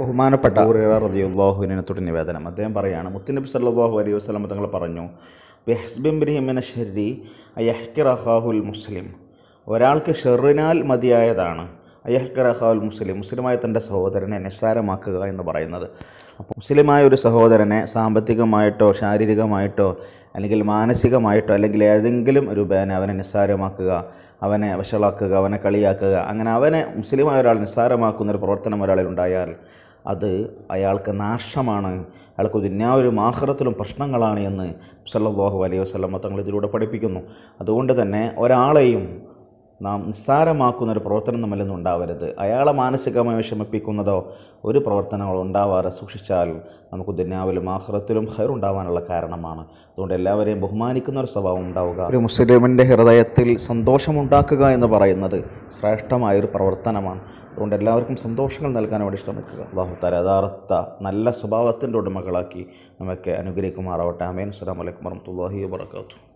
ബഹുമാനപ്പെട്ട റദിയുല്ലാഹുവിനെ തൊട്ട് നിവേദനം അദ്ദേഹം പറയുകയാണ് മുത്തുനബി സല്ലാഹു അലൈഹി വസ്ലാം തങ്ങൾ പറഞ്ഞു ബിഹസ്ബിംബ്രിഹിമിന മുസ്ലിം ഒരാൾക്ക് ഷെറിനാൽ മതിയായതാണ് അയഹ്കറഹാൽ മുസ്ലിം മുസ്ലിമായ തൻ്റെ സഹോദരനെ നിസ്സാരമാക്കുക എന്ന് പറയുന്നത് അപ്പോൾ മുസ്ലിമായ ഒരു സഹോദരനെ സാമ്പത്തികമായിട്ടോ ശാരീരികമായിട്ടോ അല്ലെങ്കിൽ മാനസികമായിട്ടോ അല്ലെങ്കിൽ ഏതെങ്കിലും രൂപേന അവനെ നിസ്സാരമാക്കുക അവനെ വഷളാക്കുക അവനെ കളിയാക്കുക അങ്ങനെ അവനെ മുസ്ലിമായ ഒരാൾ നിസ്സാരമാക്കുന്ന ഒരു പ്രവർത്തനം ഒരാളിൽ ഉണ്ടായാൽ അത് അയാൾക്ക് നാശമാണ് അയാൾക്ക് ഒരു ആഹ്റത്തിലും പ്രശ്നങ്ങളാണ് എന്ന് സല്ലാഹു അലൈഹി വസ്ലമ തങ്ങൾ ഇതിലൂടെ പഠിപ്പിക്കുന്നു അതുകൊണ്ട് തന്നെ ഒരാളെയും നാം നിസ്സാരമാക്കുന്ന ഒരു പ്രവർത്തനം നമ്മളിൽ ഉണ്ടാവരുത് അയാളെ മാനസികമായി വിഷമിപ്പിക്കുന്നതോ ഒരു പ്രവർത്തനങ്ങളോ ഉണ്ടാവാതെ സൂക്ഷിച്ചാൽ നമുക്ക് ദുന്യാവിലും ആഹ്റത്തിലും ഹൈർ ഉണ്ടാവാനുള്ള കാരണമാണ് അതുകൊണ്ട് എല്ലാവരെയും ബഹുമാനിക്കുന്ന ഒരു സ്വഭാവം ഉണ്ടാവുക ഒരു മുസ്ലിമിൻ്റെ ഹൃദയത്തിൽ സന്തോഷമുണ്ടാക്കുക എന്ന് പറയുന്നത് ശ്രേഷ്ഠമായ ഒരു പ്രവർത്തനമാണ് അതുകൊണ്ട് എല്ലാവർക്കും സന്തോഷങ്ങൾ നൽകാൻ വേണ്ടി ശ്രമിക്കുക ബാഹുത്താര യഥാർത്ഥ നല്ല സ്വഭാവത്തിൻ്റെ ഉടമകളാക്കി നമുക്ക് അനുഗ്രഹിക്കുമാറാവട്ടെ അമേൻ അസ്സാം വലൈക്കും വർഹമുല്ലാഹി വാത്തു